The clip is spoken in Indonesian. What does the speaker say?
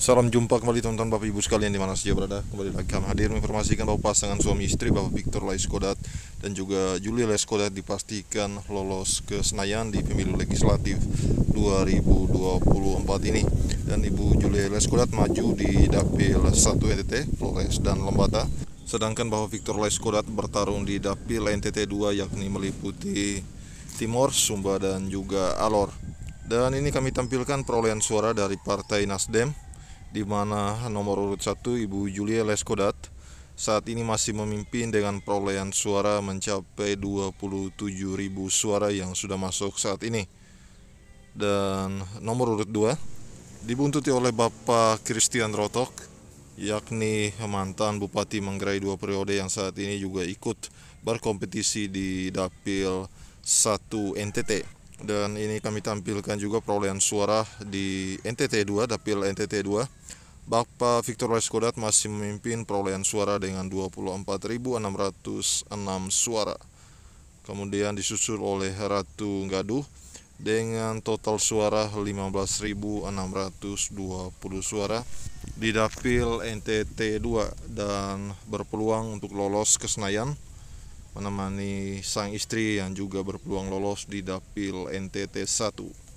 Salam jumpa kembali teman-teman Bapak Ibu sekalian di mana saja berada. Kembali lagi kami hadir menginformasikan bahwa pasangan suami istri Bapak Victor Laiskodat dan juga Julia Laiskodat dipastikan lolos ke Senayan di pemilu legislatif 2024 ini. Dan Ibu Julia Laiskodat maju di Dapil 1 NTT, Flores dan Lembata. Sedangkan bapak Victor Laiskodat bertarung di Dapil NTT 2 yakni meliputi Timor, Sumba dan juga Alor. Dan ini kami tampilkan perolehan suara dari Partai Nasdem di mana nomor urut satu Ibu Julia Leskodat saat ini masih memimpin dengan perolehan suara mencapai 27.000 suara yang sudah masuk saat ini. Dan nomor urut 2 dibuntuti oleh Bapak Christian Rotok yakni mantan Bupati Manggarai dua periode yang saat ini juga ikut berkompetisi di Dapil 1 NTT dan ini kami tampilkan juga perolehan suara di NTT 2 dapil NTT 2 Bapak Victor Leskodat masih memimpin perolehan suara dengan 24.606 suara kemudian disusul oleh Ratu Gaduh dengan total suara 15.620 suara di dapil NTT 2 dan berpeluang untuk lolos ke Senayan menemani sang istri yang juga berpeluang lolos di dapil NTT 1.